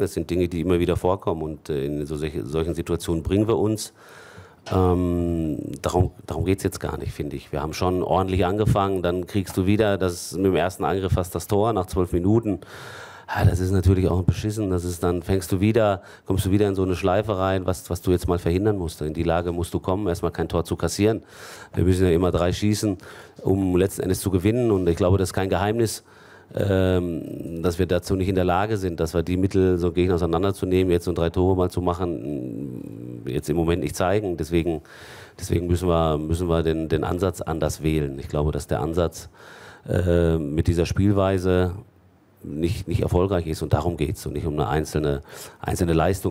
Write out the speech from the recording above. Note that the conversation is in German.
Das sind Dinge, die immer wieder vorkommen und äh, in so solchen Situationen bringen wir uns. Ähm, darum darum geht es jetzt gar nicht, finde ich. Wir haben schon ordentlich angefangen, dann kriegst du wieder das, mit dem ersten Angriff fast das Tor nach zwölf Minuten. Ja, ah, das ist natürlich auch beschissen. Das ist dann fängst du wieder, kommst du wieder in so eine Schleife rein, was, was du jetzt mal verhindern musst. In die Lage musst du kommen, erstmal kein Tor zu kassieren. Wir müssen ja immer drei schießen, um letzten Endes zu gewinnen. Und ich glaube, das ist kein Geheimnis, ähm, dass wir dazu nicht in der Lage sind, dass wir die Mittel, so gegen auseinanderzunehmen, jetzt so drei Tore mal zu machen, mm, jetzt im Moment nicht zeigen. Deswegen, deswegen müssen wir, müssen wir den, den Ansatz anders wählen. Ich glaube, dass der Ansatz äh, mit dieser Spielweise nicht, nicht erfolgreich ist und darum geht es und nicht um eine einzelne, einzelne Leistung.